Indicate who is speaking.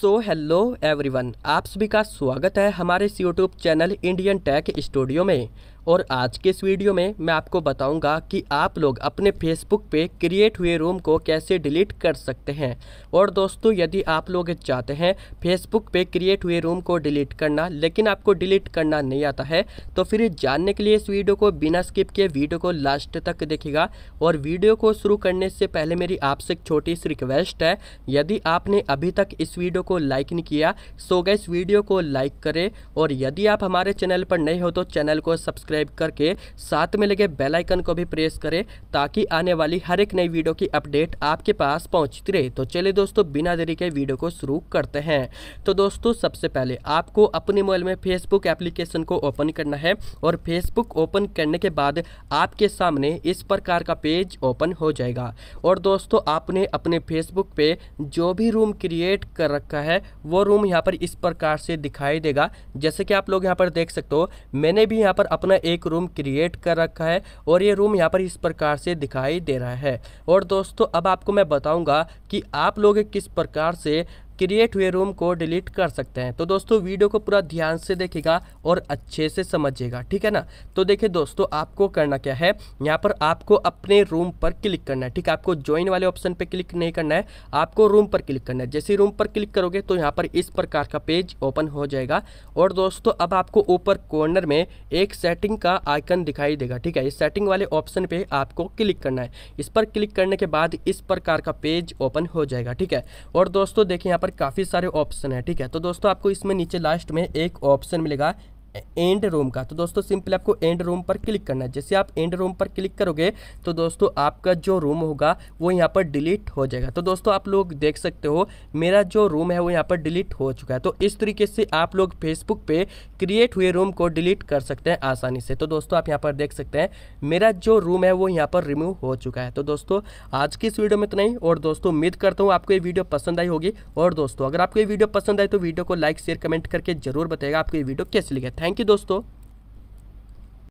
Speaker 1: so hello everyone आप सभी का स्वागत है हमारे YouTube channel Indian Tech Studio में और आज के इस वीडियो में मैं आपको बताऊंगा कि आप लोग अपने फेसबुक पे क्रिएट हुए रूम को कैसे डिलीट कर सकते हैं और दोस्तों यदि आप लोग चाहते हैं फेसबुक पे क्रिएट हुए रूम को डिलीट करना लेकिन आपको डिलीट करना नहीं आता है तो फिर जानने के लिए इस वीडियो को बिना स्किप किए वीडियो को लास्ट तक देखेगा और वीडियो को शुरू करने से पहले मेरी आपसे एक छोटी सी रिक्वेस्ट है यदि आपने अभी तक इस वीडियो को लाइक नहीं किया सो गए इस वीडियो को लाइक करें और यदि आप हमारे चैनल पर नए हो तो चैनल को सब्सक्राइब सब्सक्राइब करके साथ में लगे बेलाइकन को भी प्रेस करें ताकि आने वाली हर एक नई वीडियो की अपडेट आपके पास पहुंचती रहे तो चलिए दोस्तों बिना देरी के वीडियो को शुरू करते हैं तो दोस्तों सबसे पहले आपको अपने मोबाइल में फेसबुक एप्लीकेशन को ओपन करना है और फेसबुक ओपन करने के बाद आपके सामने इस प्रकार का पेज ओपन हो जाएगा और दोस्तों आपने अपने फेसबुक पे जो भी रूम क्रिएट कर रखा है वो रूम यहाँ पर इस प्रकार से दिखाई देगा जैसे कि आप लोग यहाँ पर देख सकते हो मैंने भी यहाँ पर अपना एक रूम क्रिएट कर रखा है और ये रूम यहाँ पर इस प्रकार से दिखाई दे रहा है और दोस्तों अब आपको मैं बताऊँगा कि आप लोग किस प्रकार से क्रिएट हुए रूम को डिलीट कर सकते हैं तो दोस्तों वीडियो को पूरा ध्यान से देखेगा और अच्छे से समझिएगा ठीक है ना तो देखिए दोस्तों आपको करना क्या है यहाँ पर आपको अपने रूम पर क्लिक करना है ठीक है आपको ज्वाइन वाले ऑप्शन पर क्लिक नहीं करना है आपको रूम पर क्लिक करना है जैसे रूम पर क्लिक करोगे तो यहाँ पर इस प्रकार का पेज ओपन हो जाएगा और दोस्तों अब आपको ऊपर कॉर्नर में एक सेटिंग का आइकन दिखाई देगा ठीक है इस सेटिंग वाले ऑप्शन पर आपको क्लिक करना है इस पर क्लिक करने के बाद इस प्रकार का पेज ओपन हो जाएगा ठीक है और दोस्तों देखिए यहाँ पर पर काफ़ी सारे ऑप्शन है ठीक है तो दोस्तों आपको इसमें नीचे लास्ट में एक ऑप्शन मिलेगा एंड रोम का तो दोस्तों सिंपली आपको एंड रोम पर क्लिक करना है जैसे आप एंड रोम पर क्लिक करोगे तो दोस्तों आपका जो रूम होगा वो यहाँ पर डिलीट हो जाएगा तो दोस्तों आप लोग देख सकते हो मेरा जो रूम है वो यहाँ पर डिलीट हो चुका है तो इस तरीके से आप लोग फेसबुक पे क्रिएट हुए रूम को डिलीट कर सकते हैं आसानी से तो दोस्तों आप यहाँ पर देख सकते हैं मेरा जो रूम है वो यहाँ पर रिमूव हो चुका है तो दोस्तों आज की इस वीडियो में इतना ही और दोस्तों उम्मीद करता हूँ आपको ये वीडियो पसंद आई होगी और दोस्तों अगर आपको ये वीडियो पसंद आए तो वीडियो को लाइक शेयर कमेंट करके जरूर बताएगा आपको ये वीडियो कैसे लिखे थैंक यू दोस्तों